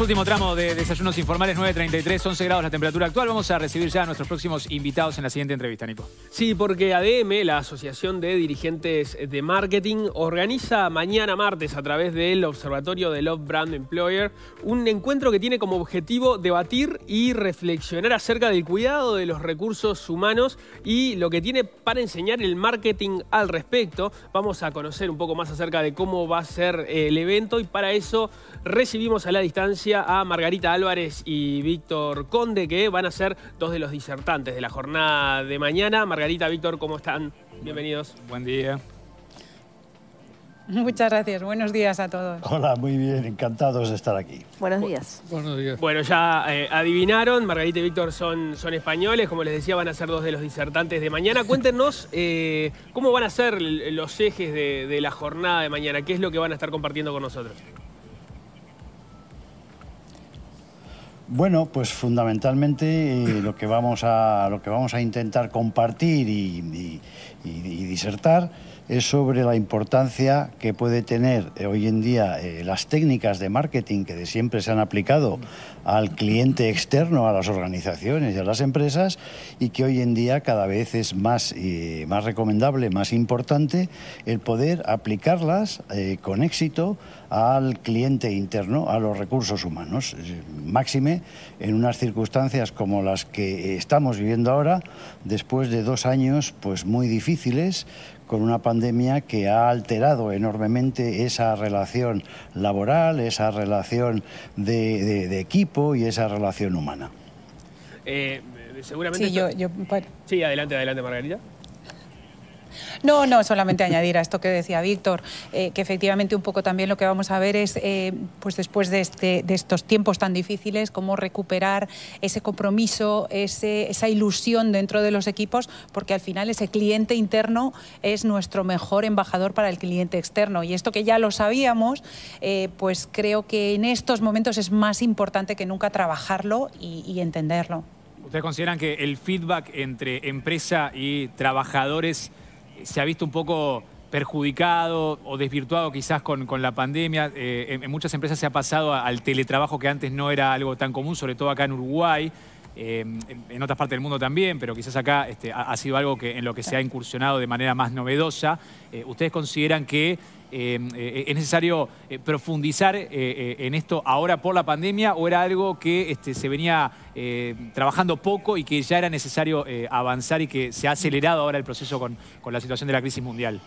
último tramo de Desayunos Informales, 9.33, 11 grados la temperatura actual. Vamos a recibir ya a nuestros próximos invitados en la siguiente entrevista, Nico. Sí, porque ADM, la Asociación de Dirigentes de Marketing, organiza mañana martes a través del Observatorio de Love Brand Employer un encuentro que tiene como objetivo debatir y reflexionar acerca del cuidado de los recursos humanos y lo que tiene para enseñar el marketing al respecto. Vamos a conocer un poco más acerca de cómo va a ser el evento y para eso recibimos a la distancia a Margarita Álvarez y Víctor Conde, que van a ser dos de los disertantes de la jornada de mañana. Margarita, Víctor, ¿cómo están? Bienvenidos. Buen día. Muchas gracias, buenos días a todos. Hola, muy bien, encantados de estar aquí. Buenos días. Bueno, ya eh, adivinaron, Margarita y Víctor son, son españoles, como les decía, van a ser dos de los disertantes de mañana. Cuéntenos eh, cómo van a ser los ejes de la jornada de mañana, qué es lo que van a estar compartiendo con nosotros. Bueno, pues fundamentalmente eh, lo, que vamos a, lo que vamos a intentar compartir y disertar es sobre la importancia que puede tener eh, hoy en día eh, las técnicas de marketing que de siempre se han aplicado al cliente externo, a las organizaciones y a las empresas, y que hoy en día cada vez es más, eh, más recomendable, más importante el poder aplicarlas con éxito al cliente interno, a los recursos humanos. Máxime, en unas circunstancias como las que estamos viviendo ahora, después de dos años pues, muy difíciles, con una pandemia que ha alterado enormemente esa relación laboral, esa relación de, equipo y esa relación humana. Eh, seguramente. yo, yo... sí, adelante, adelante, Margarita. No, no, solamente añadir a esto que decía Víctor, eh, que efectivamente un poco también lo que vamos a ver es, eh, pues después este, de, estos tiempos tan difíciles, cómo recuperar ese compromiso, esa ilusión dentro de los equipos, porque al final ese cliente interno es nuestro mejor embajador para el cliente externo. Y esto que ya lo sabíamos, eh, pues creo que en estos momentos es más importante que nunca trabajarlo y, y entenderlo. ¿Ustedes consideran que el feedback entre empresa y trabajadores se ha visto un poco perjudicado o desvirtuado quizás con, con la pandemia. Eh, en, muchas empresas se ha pasado al teletrabajo que antes no era algo tan común, sobre todo acá en Uruguay. Em, en, otras partes del mundo también, pero quizás acá este, ha, sido algo que, en lo que se ha incursionado de manera más novedosa. Eh, ¿Ustedes consideran que em, eh, eh, es necesario profundizar en esto ahora por la pandemia o era algo que este, se venía trabajando poco y que ya era necesario avanzar y que se ha acelerado ahora el proceso con la situación de la crisis mundial?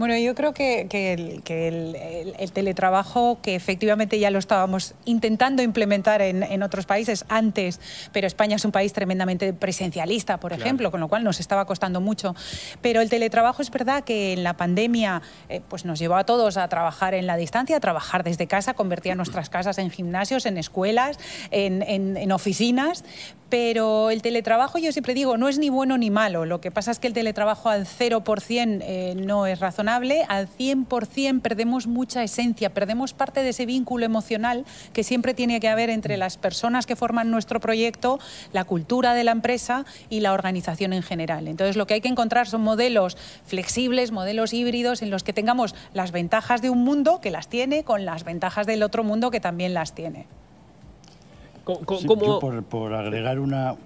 Bueno, yo creo que, el, teletrabajo, que efectivamente ya lo estábamos intentando implementar en, otros países antes, pero España es un país tremendamente presencialista, por ejemplo, con lo cual nos estaba costando mucho. Pero el teletrabajo es verdad que en la pandemia eh, pues nos llevó a todos a trabajar en la distancia, a trabajar desde casa, convertía nuestras casas en gimnasios, en escuelas, en oficinas, pero el teletrabajo yo siempre digo, no es ni bueno ni malo. Lo que pasa es que el teletrabajo al 0% eh, no es razonable, al 100% perdemos mucha esencia, perdemos parte de ese vínculo emocional que siempre tiene que haber entre las personas que forman nuestro proyecto, la cultura de la empresa y la organización en general. Entonces lo que hay que encontrar son modelos flexibles, modelos híbridos en los que tengamos las ventajas de un mundo que las tiene con las ventajas del otro mundo que también las tiene por, agregar una...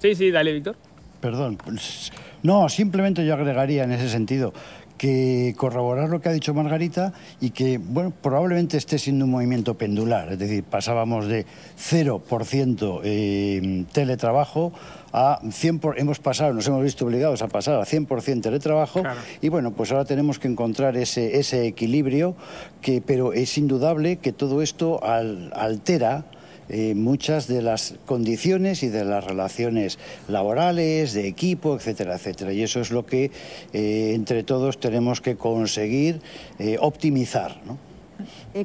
Sí, sí, dale, Víctor. Perdón. Pues, no, simplemente yo agregaría en ese sentido que corroborar lo que ha dicho Margarita y que, bueno, probablemente esté siendo un movimiento pendular, es decir, pasábamos de 0% em, teletrabajo a 100%, hemos pasado, nos hemos visto obligados a pasar a 100% teletrabajo y bueno, pues ahora tenemos que encontrar ese, ese equilibrio, que, pero es indudable que todo esto altera eh, muchas de las condiciones y de las relaciones laborales, de equipo, etcétera, etcétera. Y eso es lo que eh, entre todos tenemos que conseguir eh, optimizar.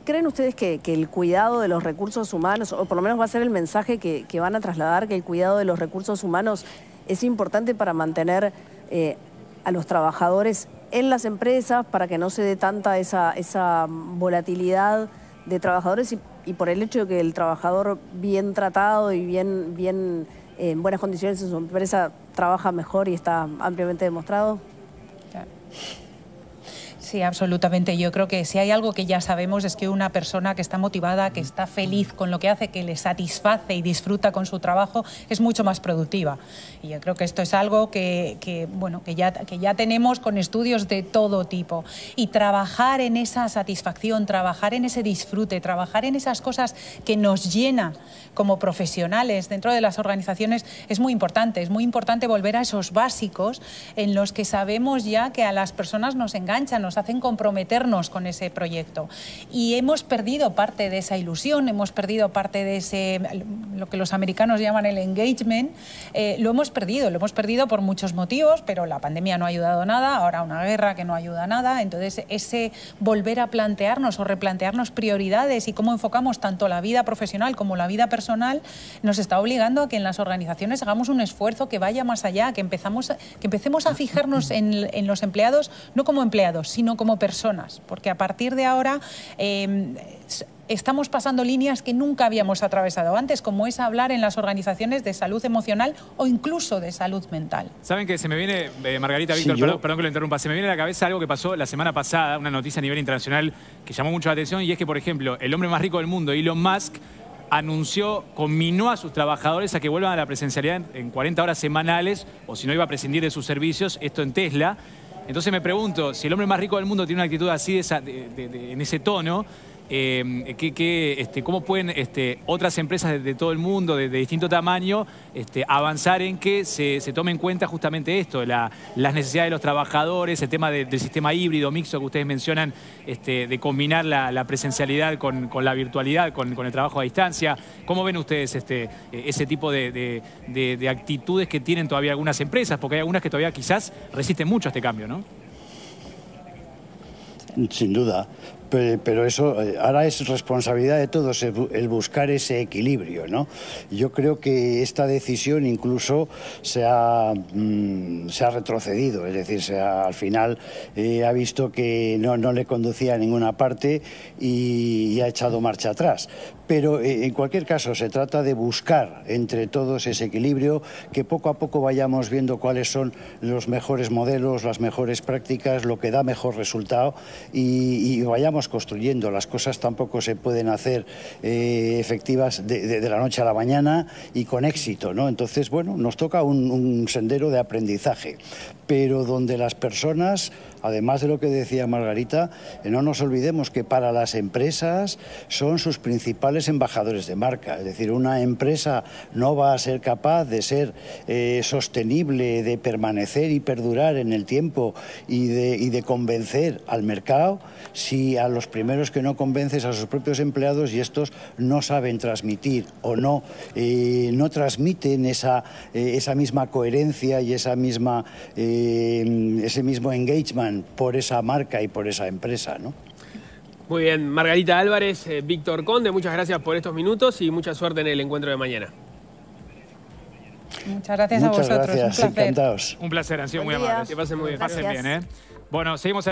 ¿Creen ustedes que, el cuidado de los recursos humanos, o por lo menos va a ser el mensaje que, van a trasladar, que el cuidado de los recursos humanos es importante para mantener a los trabajadores en las empresas, para que no se dé tanta esa volatilidad? de trabajadores y, por el hecho de que el trabajador bien tratado y bien, bien eh, en buenas condiciones en su empresa trabaja mejor y está ampliamente demostrado. Sí, absolutamente. Yo creo que si hay algo que ya sabemos es que una persona que está motivada, que está feliz con lo que hace, que le satisface y disfruta con su trabajo, es mucho más productiva. Y yo creo que esto es algo que, bueno, que, ya, ya tenemos con estudios de todo tipo. Y trabajar en esa satisfacción, trabajar en ese disfrute, trabajar en esas cosas que nos llena como profesionales dentro de las organizaciones es muy importante. Es muy importante volver a esos básicos en los que sabemos ya que a las personas nos enganchan, nos hacen comprometernos con ese proyecto. Y hemos perdido parte de esa ilusión, hemos perdido parte de ese lo que los americanos llaman el engagement, eh, lo hemos perdido. Lo hemos perdido por muchos motivos, pero la pandemia no ha ayudado nada, ahora una guerra que no ayuda nada. Entonces, ese volver a plantearnos o replantearnos prioridades y cómo enfocamos tanto la vida profesional como la vida personal nos está obligando a que en las organizaciones hagamos un esfuerzo que vaya más allá, que, empezamos, que empecemos a fijarnos en, los empleados, no como empleados, sino como personas. Porque a partir de ahora... Em, estamos pasando líneas que nunca habíamos atravesado antes, como es hablar en las organizaciones de salud emocional o incluso de salud mental. Saben que se me viene, eh, Margarita, Víctor, perdón, que lo interrumpa, se me viene a la cabeza algo que pasó la semana pasada, una noticia a nivel internacional que llamó mucho la atención y es que, por ejemplo, el hombre más rico del mundo, Elon Musk, anunció, conminó a sus trabajadores a que vuelvan a la presencialidad en 40 horas semanales o si no iba a prescindir de sus servicios, esto en Tesla. Entonces me pregunto, si el hombre más rico del mundo tiene una actitud así en ese tono, eh, que, este, cómo pueden este, otras empresas de, todo el mundo, de, distinto tamaño, este, avanzar en que se, tome en cuenta justamente esto, las necesidades de los trabajadores, el tema del sistema híbrido, mixto que ustedes mencionan, de combinar la, presencialidad con, la virtualidad, con, el trabajo a distancia. ¿Cómo ven ustedes ese tipo de, actitudes que tienen todavía algunas empresas? Porque hay algunas que todavía quizás resisten mucho a este cambio, ¿no? Sin duda pero eso eh, ahora es responsabilidad de todos el buscar ese equilibrio, ¿no? Yo creo que esta decisión incluso se ha, mm, se ha retrocedido, es decir, se ha, al final eh, ha visto que no, le conducía a ninguna parte y, ha echado marcha atrás. Pero eh, en cualquier caso se trata de buscar entre todos ese equilibrio, que poco a poco vayamos viendo cuáles son los mejores modelos, las mejores prácticas, lo que da mejor resultado y vayamos construyendo. Las cosas tampoco se pueden hacer eh, efectivas de, la noche a la mañana y con éxito, ¿no? Entonces, bueno, nos toca un sendero de aprendizaje, pero donde las personas Además de lo que decía Margarita, eh, no nos olvidemos que para las empresas son sus principales embajadores de marca. Es decir, una empresa no va a ser capaz de ser eh, sostenible, de permanecer y perdurar en el tiempo y de, convencer al mercado si a los primeros que no convences a sus propios empleados y estos no saben transmitir o no, eh, no transmiten esa, esa misma coherencia y esa misma, ese mismo engagement por esa marca y por esa empresa, ¿no? Muy bien, Margarita Álvarez, eh, Víctor Conde, muchas gracias por estos minutos y mucha suerte en el encuentro de mañana. Muchas gracias a vosotros. un placer. Un placer, han sido muy amable. Que pasen muy bien. ¿eh? Bueno, seguimos